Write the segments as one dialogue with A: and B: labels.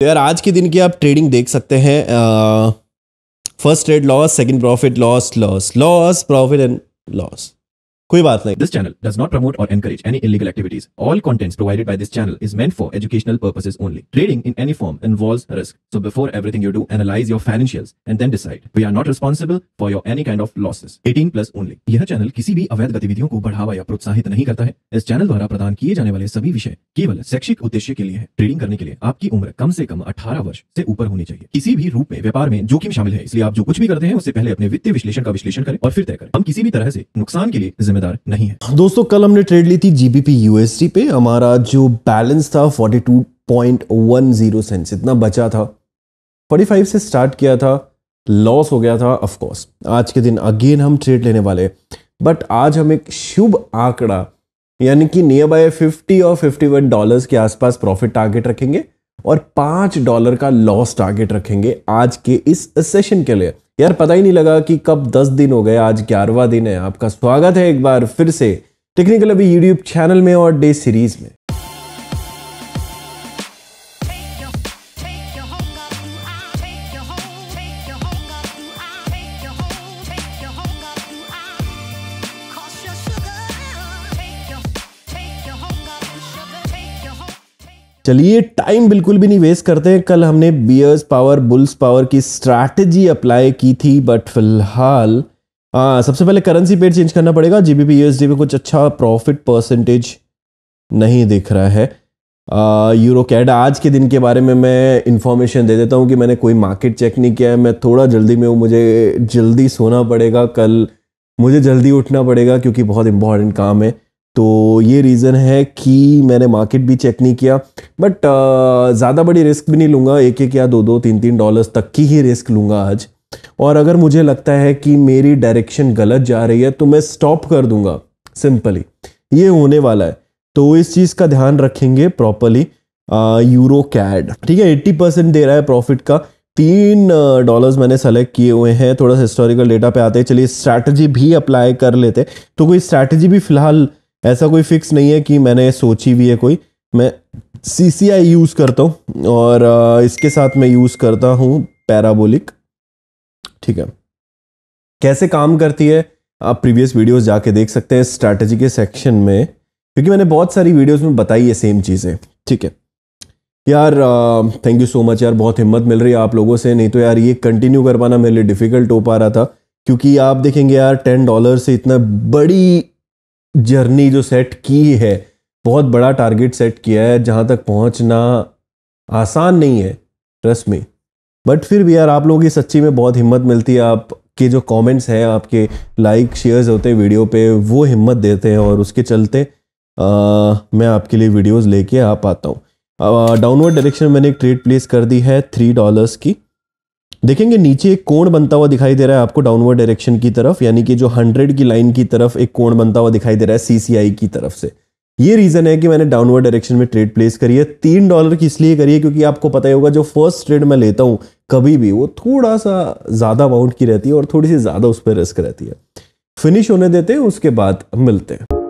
A: तो यार आज के दिन की आप ट्रेडिंग देख सकते हैं first trade loss second profit loss loss loss profit and loss कोई बात नहीं this channel does not promote और encourage any illegal activities all contents provided by this channel is meant for educational purposes only trading in any form involves risk so before everything you do analyse your financials and then decide we are not responsible for your any kind of losses 18 plus only यह channel किसी भी अवैध गतिविधियों को बढ़ावा या प्रोत्साहित नहीं करता है इस चैनल द्वारा प्रदान किए जाने वाले सभी विषय केवल शैक्षिक उद्देश्य के लिए है ट्रेडिंग करने के लिए आपकी उम्र कम से कम 18 वर्ष से ऊपर होनी चाहिए किसी भी रूप में व्यापार में जोखिम शामिल है इसलिए आप जो कुछ भी करते हैं उससे पहले अपने वित्तीय विश्लेषण का विश्लेषण करें और फिर तय करें हम किसी भी तरह से नुकसान के लिए जिम्मेदार जिम्मेदार नहीं है दोस्तों कल हमने ट्रेड ली थी जीबीपी यूएसडी पे हमारा जो बैलेंस था 42.10 सेंस इतना बचा था 45 से स्टार्ट किया था लॉस हो गया था ऑफ कोर्स आज के दिन अगेन हम ट्रेड लेने वाले बट आज हम एक शुभ आंकड़ा यानी कि नियर बाय फिफ्टी और फिफ्टी वन डॉलर्स के आसपास प्रॉफिट टारगेट रखेंगे और पाँच डॉलर का लॉस टारगेट रखेंगे आज के इस सेशन के लिए यार पता ही नहीं लगा कि कब दस दिन हो गए आज ग्यारहवा दिन है आपका स्वागत है एक बार फिर से टेक्निकल अभी यूट्यूब चैनल में और डे सीरीज में चलिए टाइम बिल्कुल भी नहीं वेस्ट करते हैं कल हमने बियर्स पावर बुल्स पावर की स्ट्रैटेजी अप्लाई की थी बट फिलहाल हाँ सबसे पहले करेंसी पेड चेंज करना पड़ेगा जी बी पी डी में कुछ अच्छा प्रॉफिट परसेंटेज नहीं दिख रहा है यूरो कैड आज के दिन के बारे में मैं इन्फॉर्मेशन दे देता हूँ कि मैंने कोई मार्केट चेक नहीं किया है मैं थोड़ा जल्दी में हूँ मुझे जल्दी सोना पड़ेगा कल मुझे जल्दी उठना पड़ेगा क्योंकि बहुत इंपॉर्टेंट काम है तो ये रीज़न है कि मैंने मार्केट भी चेक नहीं किया बट uh, ज़्यादा बड़ी रिस्क भी नहीं लूँगा एक एक या दो दो तीन तीन डॉलर्स तक की ही रिस्क लूँगा आज और अगर मुझे लगता है कि मेरी डायरेक्शन गलत जा रही है तो मैं स्टॉप कर दूंगा सिंपली ये होने वाला है तो इस चीज़ का ध्यान रखेंगे प्रॉपरली यूरो कैड ठीक है एट्टी परसेंट दे रहा है प्रॉफिट का तीन डॉलर्स uh, मैंने सेलेक्ट किए हुए हैं थोड़ा सा हिस्टोरिकल डेटा पे आते हैं चलिए स्ट्रैटेजी भी अप्लाई कर लेते तो कोई स्ट्रैटेजी भी फिलहाल ऐसा कोई फिक्स नहीं है कि मैंने सोची हुई है कोई मैं सी सी आई यूज़ करता हूँ और इसके साथ मैं यूज़ करता हूँ पैराबोलिक ठीक है कैसे काम करती है आप प्रीवियस वीडियोस जाके देख सकते हैं स्ट्रैटेजी के सेक्शन में क्योंकि मैंने बहुत सारी वीडियोस में बताई है सेम चीज़ें ठीक है यार थैंक यू सो मच यार बहुत हिम्मत मिल रही है आप लोगों से नहीं तो यार ये कंटिन्यू कर पाना मेरे लिए डिफ़िकल्ट हो पा रहा था क्योंकि आप देखेंगे यार टेन डॉलर से इतना बड़ी जर्नी जो सेट की है बहुत बड़ा टारगेट सेट किया है जहाँ तक पहुँचना आसान नहीं है ट्रस्ट में बट फिर भी यार आप लोगों की सच्ची में बहुत हिम्मत मिलती है आपके जो कमेंट्स हैं आपके लाइक शेयर्स होते हैं वीडियो पे वो हिम्मत देते हैं और उसके चलते आ, मैं आपके लिए वीडियोस लेके आ पाता हूँ डाउनवर्ड डायरेक्शन मैंने एक ट्रेड प्लेस कर दी है थ्री डॉलर्स की देखेंगे नीचे एक कोण बनता हुआ दिखाई दे रहा है आपको डाउनवर्ड डायरेक्शन की तरफ यानी कि जो हंड्रेड की लाइन की तरफ एक कोण बनता हुआ दिखाई दे रहा है सीसीआई की तरफ से ये रीजन है कि मैंने डाउनवर्ड डायरेक्शन में ट्रेड प्लेस करी है तीन डॉलर की इसलिए करी है क्योंकि आपको पता ही होगा जो फर्स्ट ट्रेड मैं लेता हूँ कभी भी वो थोड़ा सा ज़्यादा अमाउंट की रहती है और थोड़ी सी ज़्यादा उस पर रिस्क रहती है फिनिश होने देते हैं उसके बाद मिलते हैं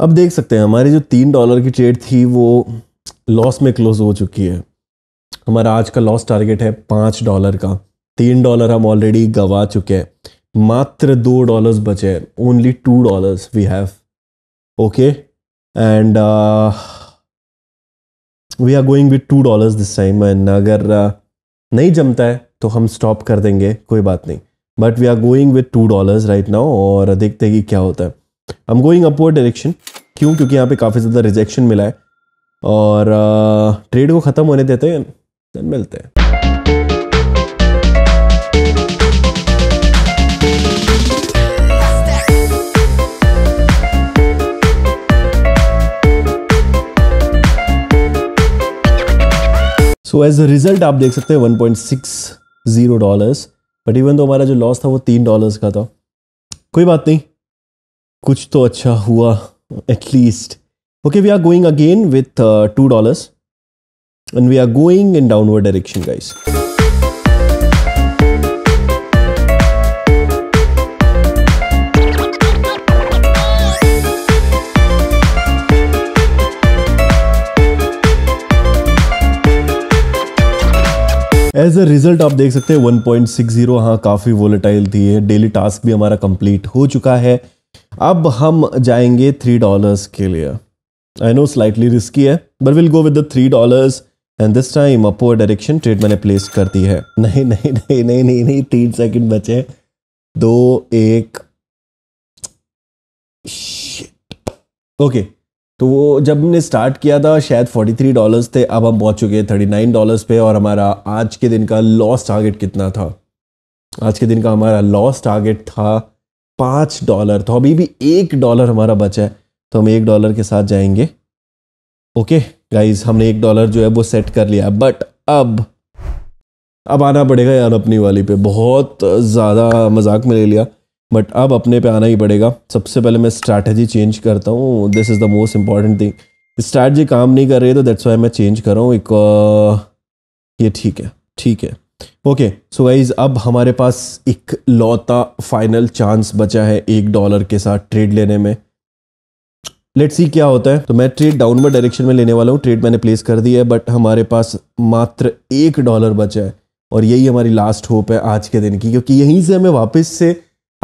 A: अब देख सकते हैं हमारी जो तीन डॉलर की ट्रेड थी वो लॉस में क्लोज हो चुकी है हमारा आज का लॉस टारगेट है पाँच डॉलर का तीन डॉलर हम ऑलरेडी गवा चुके हैं मात्र दो डॉलर्स बचे हैं only two dollars we have okay and we are going with two dollars this time and अगर uh, नहीं जमता है तो हम स्टॉप कर देंगे कोई बात नहीं but we are going with two dollars right now और देखते हैं कि क्या होता है I am going upward direction क्यों क्योंकि यहाँ पे काफ़ी ज़्यादा रिजेक्शन मिला है और ट्रेड को ख़त्म होने देते हैं देन मिलते हैं सो एज अ रिजल्ट आप देख सकते हैं one point six zero dollars but even तो हमारा जो लॉस था वो तीन डॉलर्स का था कोई बात नहीं कुछ तो अच्छा हुआ at least. Okay, we are going again with uh, two dollars and we are going in downward direction guys. As a result आप देख सकते हैं 1.60 पॉइंट हाँ काफ़ी वोलेटाइल थी है डेली टास्क भी हमारा कंप्लीट हो चुका है अब हम जाएंगे थ्री डॉलर्स के लिए आई नो स्लाइटली रिस्की है but will go with the three dollars and this time upward direction trade मैंने प्लेस कर दी है नहीं नहीं नहीं नहीं नहीं नहीं तीन सेकेंड बचे दो एक ओके तो वो जब हमने स्टार्ट किया था शायद 43 डॉलर्स थे अब हम पहुंच चुके हैं 39 डॉलर्स पे और हमारा आज के दिन का लॉस टारगेट कितना था आज के दिन का हमारा लॉस टारगेट था पाँच डॉलर तो अभी भी एक डॉलर हमारा बचा है तो हम एक डॉलर के साथ जाएंगे ओके गाइज हमने एक डॉलर जो है वो सेट कर लिया बट अब अब आना पड़ेगा यार अपनी वाली पे बहुत ज़्यादा मजाक में ले लिया बट अब अपने पे आना ही पड़ेगा सबसे पहले मैं स्ट्रैटेजी चेंज करता हूँ this is the most important thing strategy काम नहीं कर रही है तो दैट्स वाई मैं चेंज कर रहा हूँ एक ये ठीक है ठीक है ओके सो गाइज अब हमारे पास एक लौता फाइनल चांस बचा है एक डॉलर के साथ ट्रेड लेने में लेट सी क्या होता है तो मैं ट्रेड डाउनवर्ड डायरेक्शन में लेने वाला हूँ ट्रेड मैंने प्लेस कर दी है बट हमारे पास मात्र एक डॉलर बचा है और यही हमारी लास्ट होप है आज के दिन की क्योंकि यहीं से हमें वापस से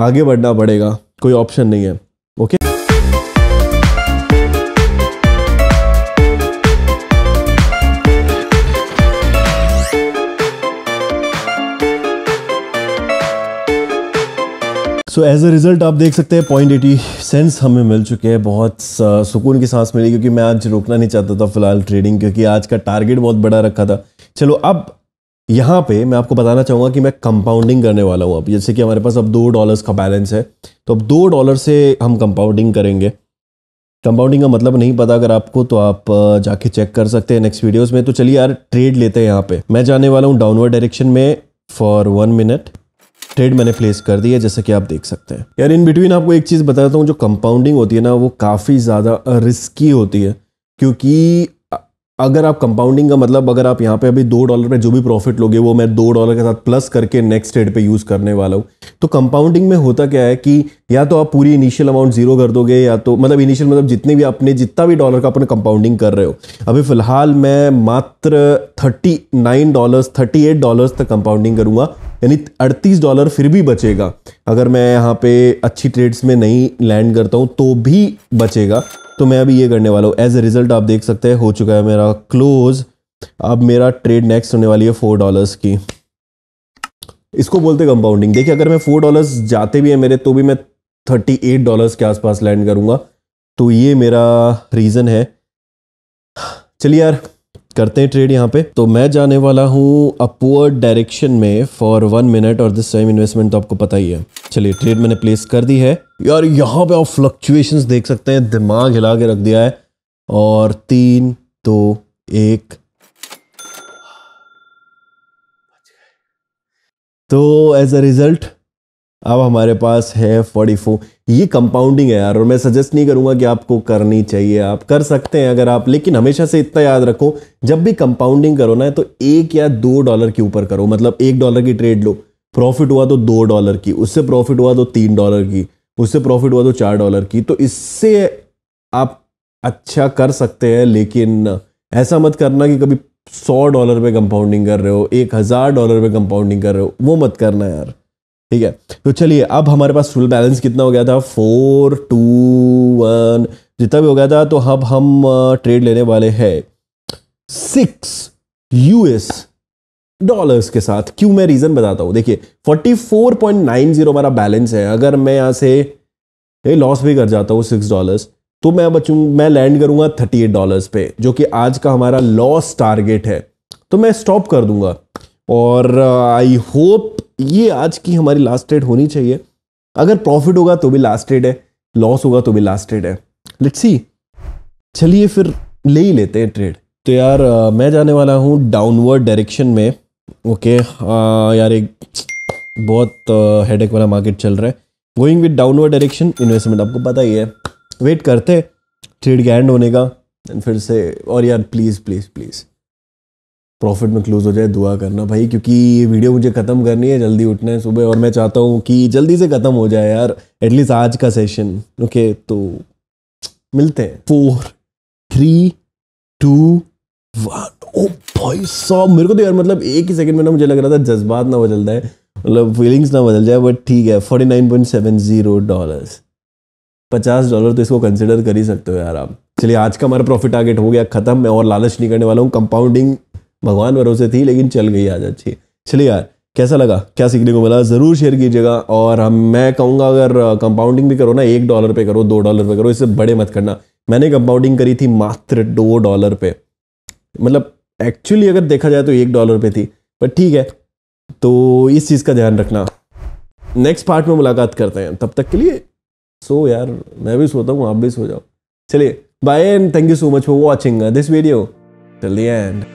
A: आगे बढ़ना पड़ेगा कोई ऑप्शन नहीं है okay okay? So as a result आप देख सकते हैं पॉइंट एटी सेंस हमें मिल चुके हैं बहुत सुकून की सांस मिली क्योंकि मैं आज रोकना नहीं चाहता था फिलहाल ट्रेडिंग क्योंकि आज का टारगेट बहुत बड़ा रखा था चलो अब यहाँ पे मैं आपको बताना चाहूँगा कि मैं कंपाउंडिंग करने वाला हूँ अब जैसे कि हमारे पास अब दो डॉलर्स का बैलेंस है तो अब दो डॉलर से हम कंपाउंडिंग करेंगे कंपाउंडिंग का मतलब नहीं पता अगर आपको तो आप जाके चेक कर सकते हैं नेक्स्ट वीडियोज में तो चलिए यार ट्रेड लेते हैं यहाँ पर मैं जाने वाला हूँ डाउनवर्ड डायरेक्शन में फॉर वन मिनट ट्रेड मैंने प्लेस कर दी है जैसे कि आप देख सकते हैं यार इन बिटवीन आपको एक चीज़ बताता हूँ जो कंपाउंडिंग होती है ना वो काफ़ी ज़्यादा रिस्की होती है क्योंकि अगर आप कंपाउंडिंग का मतलब अगर आप यहाँ पे अभी दो डॉलर में जो भी प्रॉफिट लोगे वो मैं दो डॉलर के साथ प्लस करके नेक्स्ट डेट पे यूज़ करने वाला हूँ तो कंपाउंडिंग में होता क्या है कि या तो आप पूरी इनिशियल अमाउंट जीरो कर दोगे या तो मतलब इनिशियल मतलब जितने भी अपने जितना भी डॉलर का अपने कंपाउंडिंग कर रहे हो अभी फ़िलहाल मैं मात्र thirty nine dollars thirty eight dollars तक कंपाउंडिंग करूँगा यानी अड़तीस डॉलर फिर भी बचेगा अगर मैं यहाँ पे अच्छी ट्रेड्स में नहीं लैंड करता हूँ तो भी बचेगा तो मैं अभी ये करने वाला हूँ एज ए रिज़ल्ट आप देख सकते हैं हो चुका है मेरा क्लोज अब मेरा ट्रेड नेक्स्ट होने वाली है फोर डॉलर्स की इसको बोलते कंपाउंडिंग देखिए अगर मैं फोर डॉलर्स जाते भी है मेरे तो भी मैं थर्टी एट डॉलर्स के आसपास लैंड करूंगा तो ये मेरा रीज़न है चलिए यार करते हैं ट्रेड यहाँ पे तो मैं जाने वाला हूँ अपवर्ड डायरेक्शन में फॉर वन मिनट और दिस टाइम इन्वेस्टमेंट तो आपको पता ही है चलिए ट्रेड मैंने प्लेस कर दी है यार यहाँ पे आप फ्लक्चुएशन देख सकते हैं दिमाग हिला के रख दिया है और तीन दो एक तो एज अ रिजल्ट अब हमारे पास है 44 ये कंपाउंडिंग है यार और मैं सजेस्ट नहीं करूंगा कि आपको करनी चाहिए आप कर सकते हैं अगर आप लेकिन हमेशा से इतना याद रखो जब भी कंपाउंडिंग करो ना तो एक या दो डॉलर के ऊपर करो मतलब एक डॉलर की ट्रेड लो प्रॉफिट हुआ तो दो डॉलर की उससे प्रॉफिट हुआ तो तीन डॉलर की उससे प्रॉफिट हुआ तो चार डॉलर की तो इससे आप अच्छा कर सकते हैं लेकिन ऐसा मत करना कि कभी सौ डॉलर पे कंपाउंडिंग कर रहे हो एक हज़ार डॉलर पे कंपाउंडिंग कर रहे हो वो मत करना यार ठीक है तो चलिए अब हमारे पास फुल बैलेंस कितना हो गया था फोर टू वन जितना भी हो गया था तो अब हम ट्रेड लेने वाले हैं सिक्स यूएस डॉलर्स के साथ क्यों मैं रीजन बताता हूं देखिए 44.90 हमारा बैलेंस है अगर मैं यहां से लॉस भी कर जाता हूं सिक्स डॉलर्स तो मैं बचू मैं लैंड करूंगा थर्टी एट डॉलर्स पे जो कि आज का हमारा लॉस टारगेट है तो मैं स्टॉप कर दूंगा और आई uh, होप ये आज की हमारी लास्ट डेट होनी चाहिए अगर प्रॉफिट होगा तो भी लास्ट डेट है लॉस होगा तो भी लास्ट डेट है लेट्स सी चलिए फिर ले ही लेते हैं ट्रेड तो यार uh, मैं जाने वाला हूँ डाउनवर्ड डायरेक्शन में ओके okay, uh, यार एक बहुत हेडेक uh, वाला मार्केट चल रहा है going with downward direction investment आपको पता ही है वेट करते ट्रेड के एंड होने का एंड फिर से और यार प्लीज़ प्लीज़ प्लीज़ प्रॉफिट में क्लोज हो जाए दुआ करना भाई क्योंकि वीडियो मुझे ख़त्म करनी है जल्दी उठना है सुबह और मैं चाहता हूँ कि जल्दी से ख़त्म हो जाए यार एटलीस्ट आज का सेशन ओके okay, तो मिलते हैं फोर थ्री टू ओ भाई साहब मेरे को तो यार मतलब एक ही सेकंड में ना मुझे लग रहा था जज्बात ना बदल जाए मतलब फीलिंग्स ना बदल जाए बट ठीक है forty nine point seven zero dollars पचास डॉलर तो इसको कंसिडर कर ही सकते हो यार आप चलिए आज का हमारा प्रॉफिट टारगेट हो गया खत्म मैं और लालच नहीं करने वाला हूँ कंपाउंडिंग भगवान भरोसे थी लेकिन चल गई आज अच्छी चलिए यार कैसा लगा क्या सीखने को मिला ज़रूर शेयर कीजिएगा और हम मैं कहूँगा अगर कंपाउंडिंग भी करो ना एक डॉलर पे करो दो डॉलर पे करो इससे बड़े मत करना मैंने कंपाउंडिंग करी थी मात्र दो डॉलर पे मतलब एक्चुअली अगर देखा जाए तो एक डॉलर पे थी पर ठीक है तो इस चीज़ का ध्यान रखना नेक्स्ट पार्ट में मुलाकात करते हैं तब तक के लिए सो यार मैं भी सोता हूँ आप भी सो जाओ चलिए bye and thank you so much for watching this video till the and